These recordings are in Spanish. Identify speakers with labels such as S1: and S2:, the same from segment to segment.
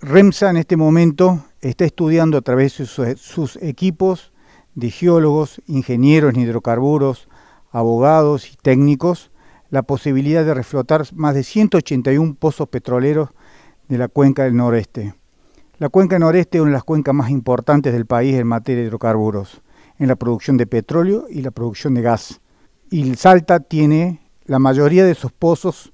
S1: REMSA en este momento está estudiando a través de sus, equipos de geólogos, ingenieros en hidrocarburos, abogados y técnicos la posibilidad de reflotar más de 181 pozos petroleros de la cuenca del noreste. La cuenca noreste es una de las cuencas más importantes del país en materia de hidrocarburos, en la producción de petróleo y la producción de gas. Y Salta tiene la mayoría de sus pozos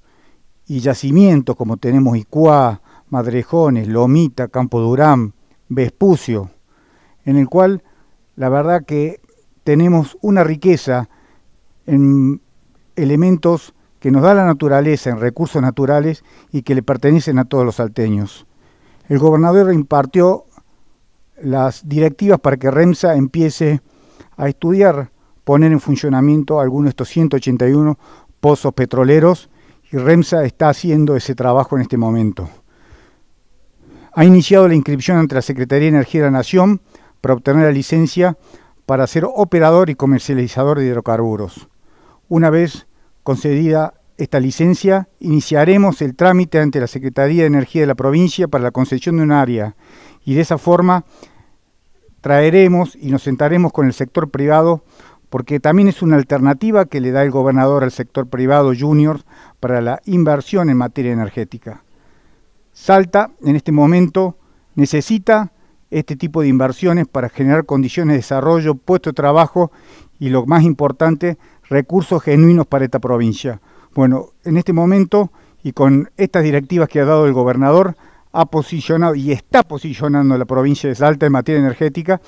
S1: y yacimientos como tenemos Icuá, Madrejones, Lomita, Campo Durán, Vespucio, en el cual la verdad que tenemos una riqueza en elementos que nos da la naturaleza, en recursos naturales y que le pertenecen a todos los salteños. El gobernador impartió las directivas para que REMSA empiece a estudiar, poner en funcionamiento algunos de estos 181 pozos petroleros y REMSA está haciendo ese trabajo en este momento ha iniciado la inscripción ante la Secretaría de Energía de la Nación para obtener la licencia para ser operador y comercializador de hidrocarburos. Una vez concedida esta licencia, iniciaremos el trámite ante la Secretaría de Energía de la provincia para la concesión de un área y de esa forma traeremos y nos sentaremos con el sector privado porque también es una alternativa que le da el gobernador al sector privado junior para la inversión en materia energética. Salta en este momento necesita este tipo de inversiones para generar condiciones de desarrollo, puesto de trabajo y lo más importante, recursos genuinos para esta provincia. Bueno, en este momento y con estas directivas que ha dado el gobernador, ha posicionado y está posicionando la provincia de Salta en materia energética